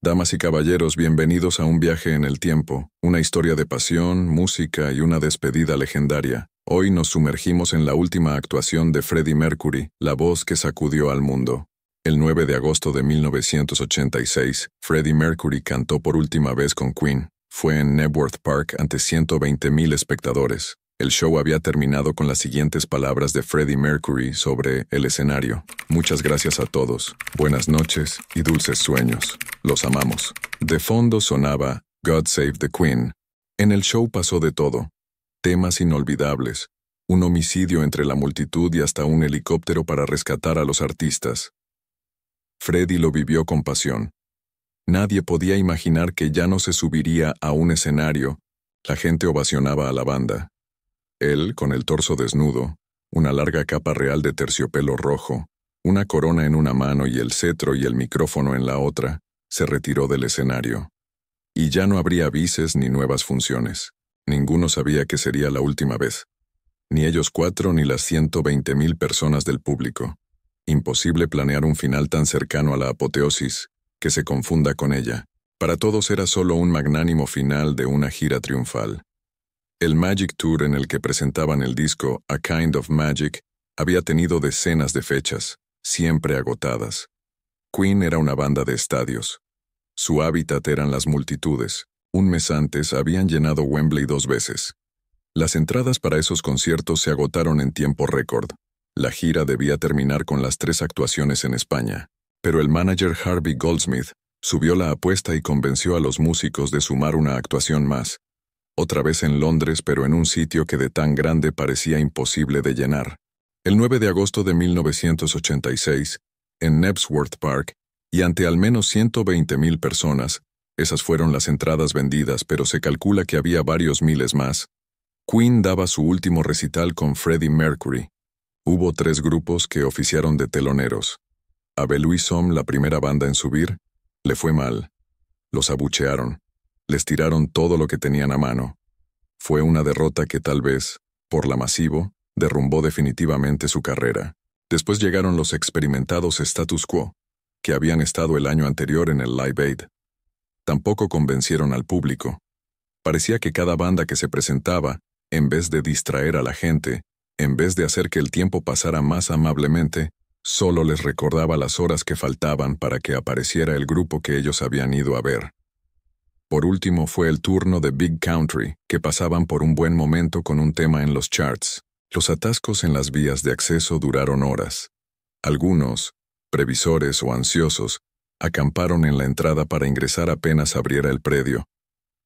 Damas y caballeros, bienvenidos a un viaje en el tiempo, una historia de pasión, música y una despedida legendaria. Hoy nos sumergimos en la última actuación de Freddie Mercury, la voz que sacudió al mundo. El 9 de agosto de 1986, Freddie Mercury cantó por última vez con Queen. Fue en Nebworth Park ante 120.000 espectadores. El show había terminado con las siguientes palabras de Freddie Mercury sobre el escenario. Muchas gracias a todos, buenas noches y dulces sueños. Los amamos. De fondo sonaba God Save the Queen. En el show pasó de todo. Temas inolvidables, un homicidio entre la multitud y hasta un helicóptero para rescatar a los artistas. Freddie lo vivió con pasión. Nadie podía imaginar que ya no se subiría a un escenario. La gente ovacionaba a la banda, él, con el torso desnudo, una larga capa real de terciopelo rojo, una corona en una mano y el cetro y el micrófono en la otra, se retiró del escenario. Y ya no habría vices ni nuevas funciones. Ninguno sabía que sería la última vez. Ni ellos cuatro ni las 120 mil personas del público. Imposible planear un final tan cercano a la apoteosis, que se confunda con ella. Para todos era solo un magnánimo final de una gira triunfal. El Magic Tour en el que presentaban el disco A Kind of Magic había tenido decenas de fechas, siempre agotadas. Queen era una banda de estadios. Su hábitat eran las multitudes. Un mes antes habían llenado Wembley dos veces. Las entradas para esos conciertos se agotaron en tiempo récord. La gira debía terminar con las tres actuaciones en España, pero el manager Harvey Goldsmith subió la apuesta y convenció a los músicos de sumar una actuación más, otra vez en Londres pero en un sitio que de tan grande parecía imposible de llenar. El 9 de agosto de 1986, en Nebsworth Park, y ante al menos 120.000 personas, esas fueron las entradas vendidas pero se calcula que había varios miles más, Quinn daba su último recital con Freddie Mercury. Hubo tres grupos que oficiaron de teloneros. A Beluisom, la primera banda en subir, le fue mal. Los abuchearon. Les tiraron todo lo que tenían a mano. Fue una derrota que tal vez, por la masivo, derrumbó definitivamente su carrera. Después llegaron los experimentados status quo, que habían estado el año anterior en el Live Aid. Tampoco convencieron al público. Parecía que cada banda que se presentaba, en vez de distraer a la gente, en vez de hacer que el tiempo pasara más amablemente, solo les recordaba las horas que faltaban para que apareciera el grupo que ellos habían ido a ver. Por último fue el turno de Big Country, que pasaban por un buen momento con un tema en los charts. Los atascos en las vías de acceso duraron horas. Algunos, previsores o ansiosos, acamparon en la entrada para ingresar apenas abriera el predio.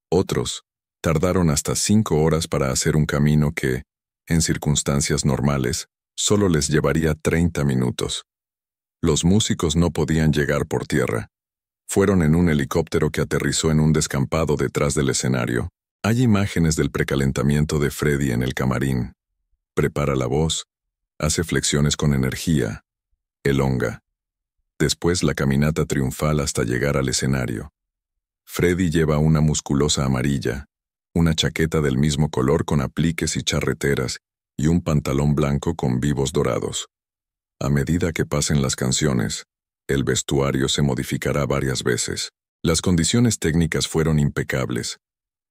Otros, tardaron hasta cinco horas para hacer un camino que, en circunstancias normales, solo les llevaría 30 minutos. Los músicos no podían llegar por tierra, fueron en un helicóptero que aterrizó en un descampado detrás del escenario. Hay imágenes del precalentamiento de Freddy en el camarín. Prepara la voz, hace flexiones con energía, elonga. Después la caminata triunfal hasta llegar al escenario. Freddy lleva una musculosa amarilla, una chaqueta del mismo color con apliques y charreteras y un pantalón blanco con vivos dorados. A medida que pasen las canciones, el vestuario se modificará varias veces. Las condiciones técnicas fueron impecables.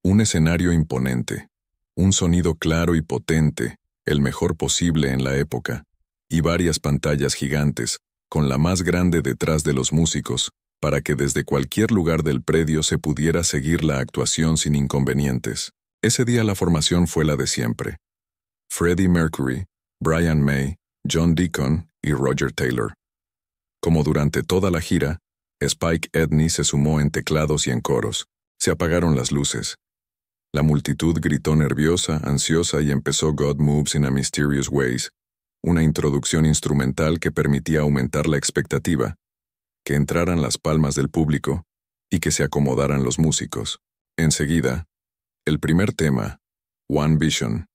Un escenario imponente, un sonido claro y potente, el mejor posible en la época, y varias pantallas gigantes, con la más grande detrás de los músicos, para que desde cualquier lugar del predio se pudiera seguir la actuación sin inconvenientes. Ese día la formación fue la de siempre. Freddie Mercury, Brian May, John Deacon y Roger Taylor. Como durante toda la gira, Spike Edney se sumó en teclados y en coros. Se apagaron las luces. La multitud gritó nerviosa, ansiosa y empezó God Moves in a Mysterious Ways, una introducción instrumental que permitía aumentar la expectativa, que entraran las palmas del público y que se acomodaran los músicos. Enseguida, el primer tema, One Vision,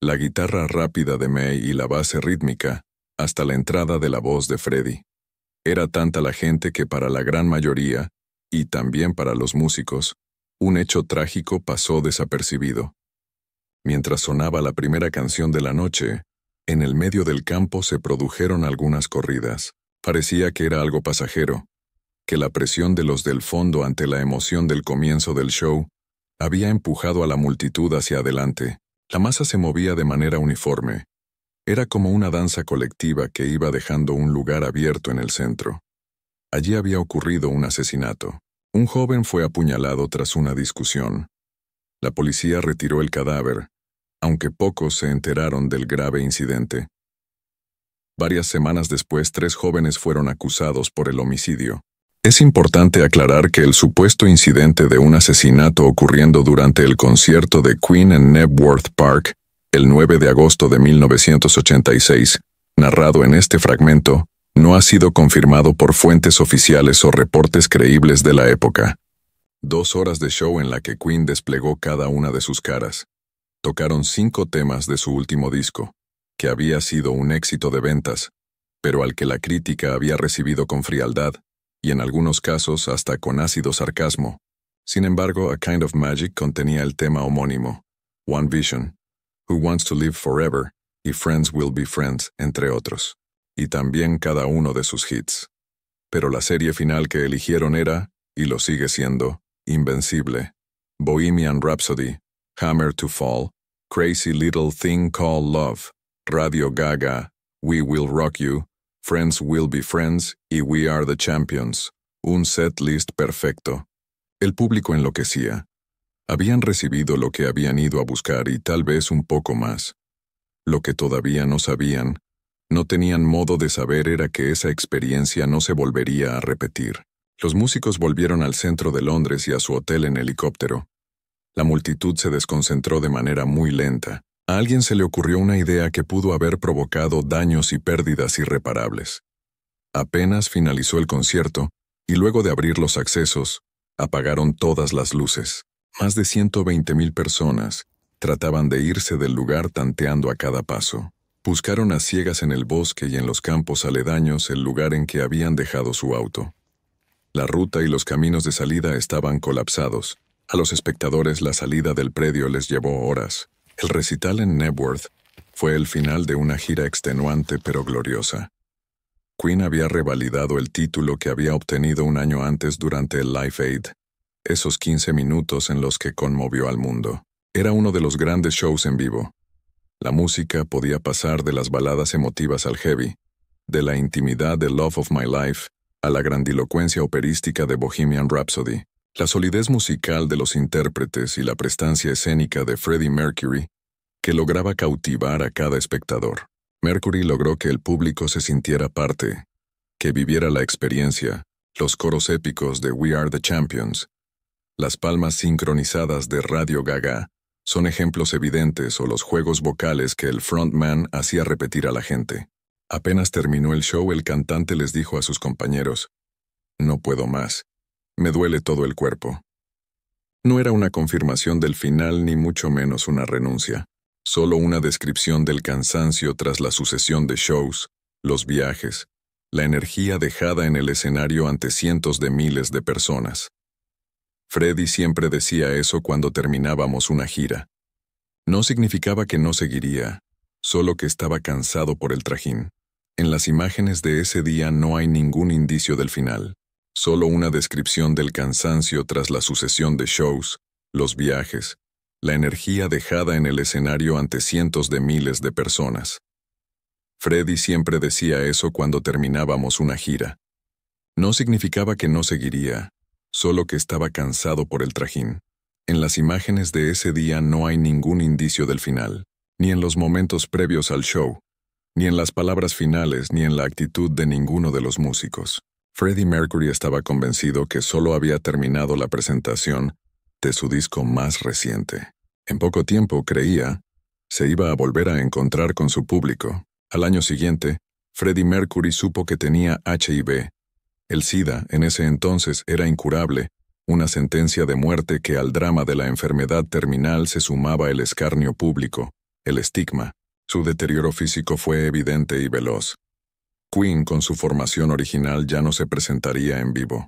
la guitarra rápida de May y la base rítmica, hasta la entrada de la voz de Freddy. Era tanta la gente que para la gran mayoría, y también para los músicos, un hecho trágico pasó desapercibido. Mientras sonaba la primera canción de la noche, en el medio del campo se produjeron algunas corridas. Parecía que era algo pasajero, que la presión de los del fondo ante la emoción del comienzo del show había empujado a la multitud hacia adelante. La masa se movía de manera uniforme, era como una danza colectiva que iba dejando un lugar abierto en el centro. Allí había ocurrido un asesinato. Un joven fue apuñalado tras una discusión. La policía retiró el cadáver, aunque pocos se enteraron del grave incidente. Varias semanas después, tres jóvenes fueron acusados por el homicidio. Es importante aclarar que el supuesto incidente de un asesinato ocurriendo durante el concierto de Queen en Nebworth Park el 9 de agosto de 1986, narrado en este fragmento, no ha sido confirmado por fuentes oficiales o reportes creíbles de la época. Dos horas de show en la que Queen desplegó cada una de sus caras. Tocaron cinco temas de su último disco, que había sido un éxito de ventas, pero al que la crítica había recibido con frialdad, y en algunos casos hasta con ácido sarcasmo. Sin embargo, A Kind of Magic contenía el tema homónimo, One Vision, Who Wants to Live Forever y Friends Will Be Friends, entre otros, y también cada uno de sus hits. Pero la serie final que eligieron era, y lo sigue siendo, Invencible, Bohemian Rhapsody, Hammer to Fall, Crazy Little Thing Called Love, Radio Gaga, We Will Rock You, Friends Will Be Friends y We Are the Champions. Un set list perfecto. El público enloquecía. Habían recibido lo que habían ido a buscar y tal vez un poco más. Lo que todavía no sabían, no tenían modo de saber era que esa experiencia no se volvería a repetir. Los músicos volvieron al centro de Londres y a su hotel en helicóptero. La multitud se desconcentró de manera muy lenta. A alguien se le ocurrió una idea que pudo haber provocado daños y pérdidas irreparables. Apenas finalizó el concierto, y luego de abrir los accesos, apagaron todas las luces. Más de 120.000 personas trataban de irse del lugar tanteando a cada paso. Buscaron a ciegas en el bosque y en los campos aledaños el lugar en que habían dejado su auto. La ruta y los caminos de salida estaban colapsados. A los espectadores la salida del predio les llevó horas. El recital en Nebworth fue el final de una gira extenuante pero gloriosa. Quinn había revalidado el título que había obtenido un año antes durante el Life Aid, esos 15 minutos en los que conmovió al mundo. Era uno de los grandes shows en vivo. La música podía pasar de las baladas emotivas al heavy, de la intimidad de Love of My Life a la grandilocuencia operística de Bohemian Rhapsody. La solidez musical de los intérpretes y la prestancia escénica de Freddie Mercury, que lograba cautivar a cada espectador. Mercury logró que el público se sintiera parte, que viviera la experiencia, los coros épicos de We Are the Champions, las palmas sincronizadas de Radio Gaga son ejemplos evidentes o los juegos vocales que el frontman hacía repetir a la gente. Apenas terminó el show, el cantante les dijo a sus compañeros, No puedo más. Me duele todo el cuerpo. No era una confirmación del final ni mucho menos una renuncia, solo una descripción del cansancio tras la sucesión de shows, los viajes, la energía dejada en el escenario ante cientos de miles de personas. Freddy siempre decía eso cuando terminábamos una gira. No significaba que no seguiría, solo que estaba cansado por el trajín. En las imágenes de ese día no hay ningún indicio del final, solo una descripción del cansancio tras la sucesión de shows, los viajes, la energía dejada en el escenario ante cientos de miles de personas. Freddy siempre decía eso cuando terminábamos una gira. No significaba que no seguiría, solo que estaba cansado por el trajín. En las imágenes de ese día no hay ningún indicio del final, ni en los momentos previos al show, ni en las palabras finales, ni en la actitud de ninguno de los músicos. Freddie Mercury estaba convencido que solo había terminado la presentación de su disco más reciente. En poco tiempo, creía, se iba a volver a encontrar con su público. Al año siguiente, Freddie Mercury supo que tenía HIV el SIDA, en ese entonces, era incurable, una sentencia de muerte que al drama de la enfermedad terminal se sumaba el escarnio público, el estigma. Su deterioro físico fue evidente y veloz. Queen, con su formación original, ya no se presentaría en vivo.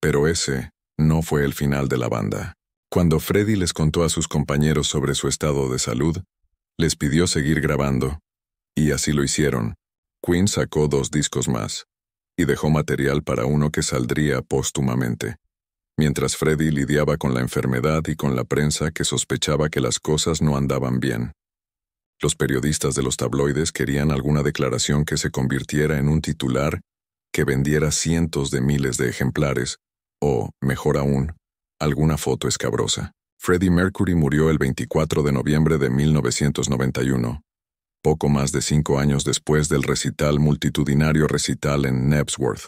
Pero ese no fue el final de la banda. Cuando Freddy les contó a sus compañeros sobre su estado de salud, les pidió seguir grabando, y así lo hicieron. Queen sacó dos discos más y dejó material para uno que saldría póstumamente. Mientras Freddy lidiaba con la enfermedad y con la prensa que sospechaba que las cosas no andaban bien. Los periodistas de los tabloides querían alguna declaración que se convirtiera en un titular que vendiera cientos de miles de ejemplares, o, mejor aún, alguna foto escabrosa. Freddie Mercury murió el 24 de noviembre de 1991, poco más de cinco años después del recital multitudinario recital en Nebsworth,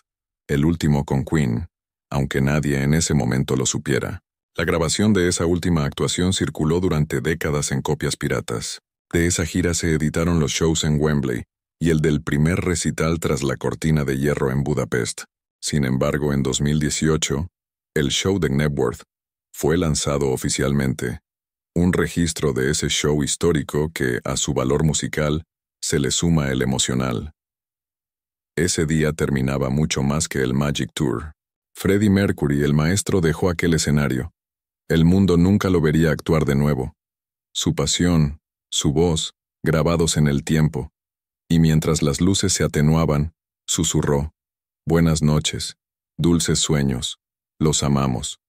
el último con Queen, aunque nadie en ese momento lo supiera. La grabación de esa última actuación circuló durante décadas en copias piratas. De esa gira se editaron los shows en Wembley y el del primer recital tras la cortina de hierro en Budapest. Sin embargo, en 2018, el show de Nebworth fue lanzado oficialmente un registro de ese show histórico que, a su valor musical, se le suma el emocional. Ese día terminaba mucho más que el Magic Tour. Freddie Mercury, el maestro, dejó aquel escenario. El mundo nunca lo vería actuar de nuevo. Su pasión, su voz, grabados en el tiempo. Y mientras las luces se atenuaban, susurró, Buenas noches, dulces sueños, los amamos.